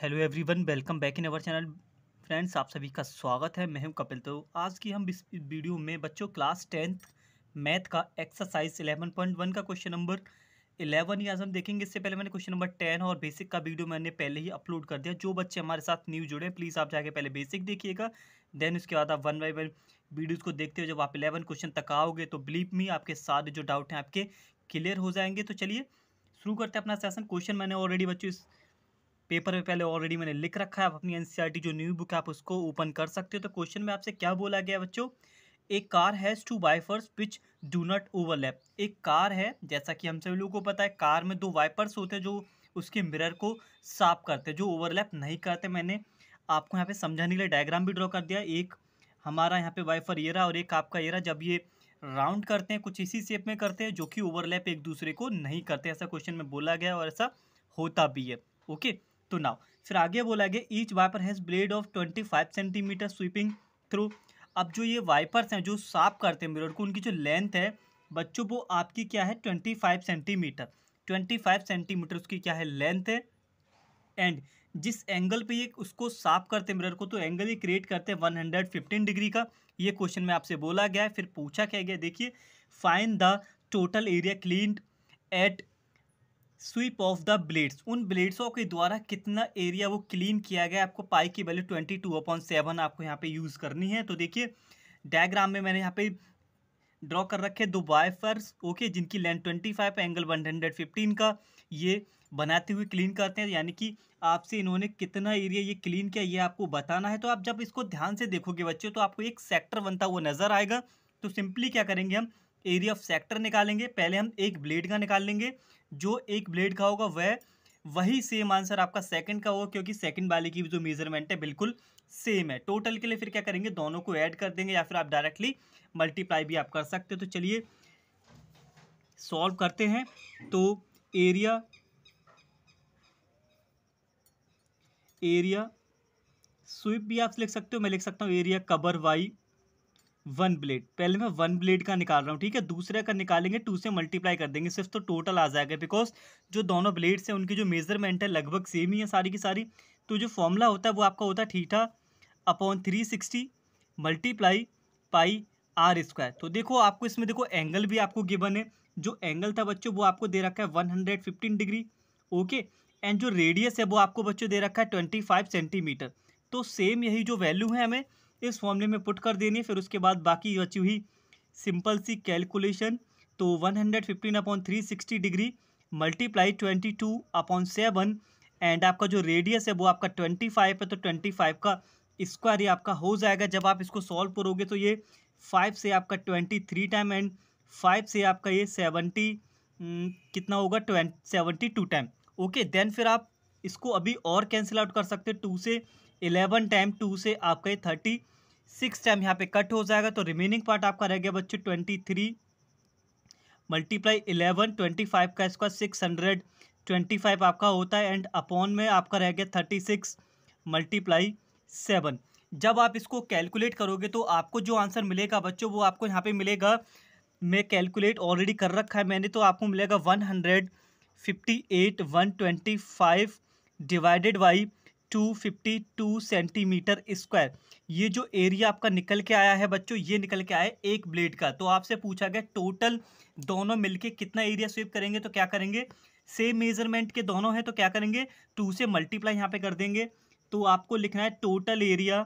hello everyone welcome back in our channel friends आप सभी का स्वागत है मैं हूं कपिल तो आज की हम इस वीडियो में बच्चों क्लास टेंथ मैथ का एक्सरसाइज 11.1 का क्वेश्चन नंबर 11 ही आज हम देखेंगे इससे पहले मैंने क्वेश्चन नंबर 10 और बेसिक का वीडियो मैंने पहले ही अपलोड कर दिया जो बच्चे हमारे साथ न्यू जुड़े प्लीज़ आप जाके पहले बेसिक देखिएगा देन उसके बाद आप वन बाई वन वीडियोज़ को देखते हो जब आप इलेवन क्वेश्चन तक आओगे तो बिलीव मी आपके सारे जो डाउट हैं आपके क्लियर हो जाएंगे तो चलिए शुरू करते हैं अपना सेशन क्वेश्चन मैंने ऑलरेडी बच्चों इस पेपर में पहले ऑलरेडी मैंने लिख रखा है आप अपनी एनसीईआरटी जो न्यू बुक है आप उसको ओपन कर सकते हो तो क्वेश्चन में आपसे क्या बोला गया बच्चों एक car has two wipers which do not overlap एक कार है जैसा कि हम सभी लोगों को पता है कार में दो वाइपर्स होते हैं जो उसके मिरर को साफ करते जो ओवरलैप नहीं करते मैंने आपको यहाँ पे समझाने के लिए डायग्राम भी ड्रॉ कर दिया एक हमारा यहाँ पे वाइफर ये रहा और एक आपका ये रहा जब ये राउंड करते हैं कुछ इसी शेप में करते हैं जो कि ओवरलैप एक दूसरे को नहीं करते ऐसा क्वेश्चन में बोला गया और ऐसा होता भी है ओके तो नाउ फिर आगे बोला गया each wiper has blade of twenty five centimeter sweeping through अब जो ये वाइपर्स हैं जो साफ करते हैं मिरर को उनकी जो लेंथ है बच्चों वो आपकी क्या है twenty five centimeter twenty five centimeter उसकी क्या है लेंथ है एंड जिस एंगल पे ये उसको साफ करते हैं मिरर को तो एंगल ये क्रिएट करते हैं वन हंड्रेड फिफ्टीन डिग्री का ये क्वेश्चन में आपसे बोला गया है फिर पूछा क्या गया देखिए find the total area clean at sweep of the blades उन ब्लेड्सों के द्वारा कितना एरिया वो क्लीन किया गया आपको पाई की value twenty two upon seven आपको यहाँ पे यूज़ करनी है तो देखिए डायग्राम में मैंने यहाँ पे ड्रॉ कर रखे दो वाइफर्स ओके जिनकी length twenty five angle one hundred fifteen का ये बनाते हुए क्लीन करते हैं यानी कि आपसे इन्होंने कितना एरिया ये क्लीन किया ये आपको बताना है तो आप जब इसको ध्यान से देखोगे बच्चों तो आपको एक सेक्टर बनता हुआ नज़र आएगा तो सिंपली क्या करेंगे हम एरिया ऑफ सेक्टर निकालेंगे पहले हम एक ब्लेड का निकाल लेंगे जो एक ब्लेड का होगा वह वही सेम आंसर आपका सेकंड का होगा क्योंकि सेकंड वाले की जो मेजरमेंट है बिल्कुल सेम है टोटल के लिए फिर क्या करेंगे दोनों को ऐड कर देंगे या फिर आप डायरेक्टली मल्टीप्लाई भी आप कर सकते हो तो चलिए सॉल्व करते हैं तो एरिया एरिया स्वीप भी आप लिख सकते हो मैं लिख सकता हूँ area cover by one blade पहले मैं वन ब्लेड का निकाल रहा हूँ ठीक है दूसरे का निकालेंगे टू से मल्टीप्लाई कर देंगे सिर्फ तो टोटल आ जाएगा बिकॉज जो दोनों ब्लेड्स हैं उनकी जो मेजरमेंट है लगभग सेम ही है सारी की सारी तो जो फॉर्मूला होता है वो आपका होता है theta upon three sixty multiply pi r square तो देखो आपको इसमें देखो एंगल भी आपको गिवन है जो एंगल था बच्चों वो आपको दे रखा है one hundred fifteen degree okay and जो रेडियस है वो आपको बच्चों दे रखा है ट्वेंटी फाइव सेंटीमीटर तो सेम यही जो वैल्यू है हमें इस फॉर्मूले में पुट कर देनी है फिर उसके बाद बाकी बची हुई सिंपल सी कैलकुलेशन तो one hundred fifteen upon three sixty degree multiply twenty two upon seven and आपका जो रेडियस है वो आपका ट्वेंटी फाइव है तो ट्वेंटी फाइव का स्क्वायर ये आपका हो जाएगा जब आप इसको सॉल्व करोगे तो ये फाइव से आपका twenty three time and five से आपका ये सेवेंटी कितना होगा twenty seventy two time okay then फिर आप इसको अभी और कैंसिल आउट कर सकते टू से इलेवन टाइम टू से आपका ये थर्टी सिक्स टाइम यहाँ पे कट हो जाएगा तो रिमेनिंग पार्ट आपका रह गया बच्चों twenty three multiply eleven twenty five का इसका सिक्स हंड्रेड ट्वेंटी फाइव आपका होता है एंड अपॉन में आपका रह गया थर्टी सिक्स मल्टीप्लाई सेवन जब आप इसको कैलकुलेट करोगे तो आपको जो आंसर मिलेगा बच्चों वो आपको यहाँ पे मिलेगा मैं कैलकुलेट ऑलरेडी कर रखा है मैंने तो आपको मिलेगा one hundred fifty eight one twenty five divided by 252 centimeter square ये जो एरिया आपका निकल के आया है बच्चों ये निकल के आया एक ब्लेड का तो आपसे पूछा गया टोटल दोनों मिलके कितना एरिया स्वीप करेंगे तो क्या करेंगे सेम मेजरमेंट के दोनों हैं तो क्या करेंगे टू से मल्टीप्लाई यहाँ पे कर देंगे तो आपको लिखना है total area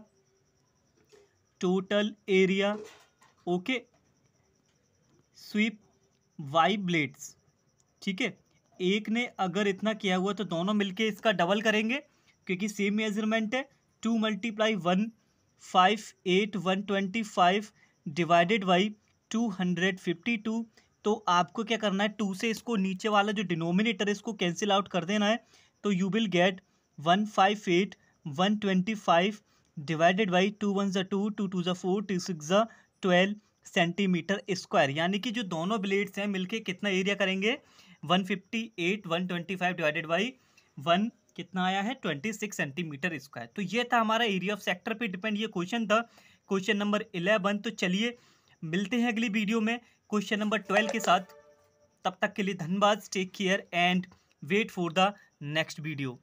total area okay sweep by blades ठीक है एक ने अगर इतना किया हुआ तो दोनों मिलके इसका डबल करेंगे क्योंकि सेम मेजरमेंट है two multiply one five eight one twenty five divided by two hundred fifty two तो आपको क्या करना है टू से इसको नीचे वाला जो डिनोमिनेटर है इसको कैंसिल आउट कर देना है तो you will get one five eight one twenty five divided by two one ज़ा टू टू टू ज़ा फोर टू सिक्स ज़ा ट्वेल्व सेंटीमीटर स्क्वायर यानी कि जो दोनों ब्लेड्स हैं मिलके कितना एरिया करेंगे one fifty eight one twenty five divided by one कितना आया है ट्वेंटी सिक्स सेंटीमीटर स्क्वायर तो ये था हमारा एरिया ऑफ सेक्टर पे डिपेंड ये क्वेश्चन था क्वेश्चन नंबर इलेवन तो चलिए मिलते हैं अगली वीडियो में क्वेश्चन नंबर ट्वेल्व के साथ तब तक के लिए धन्यवाद take care and wait for the next video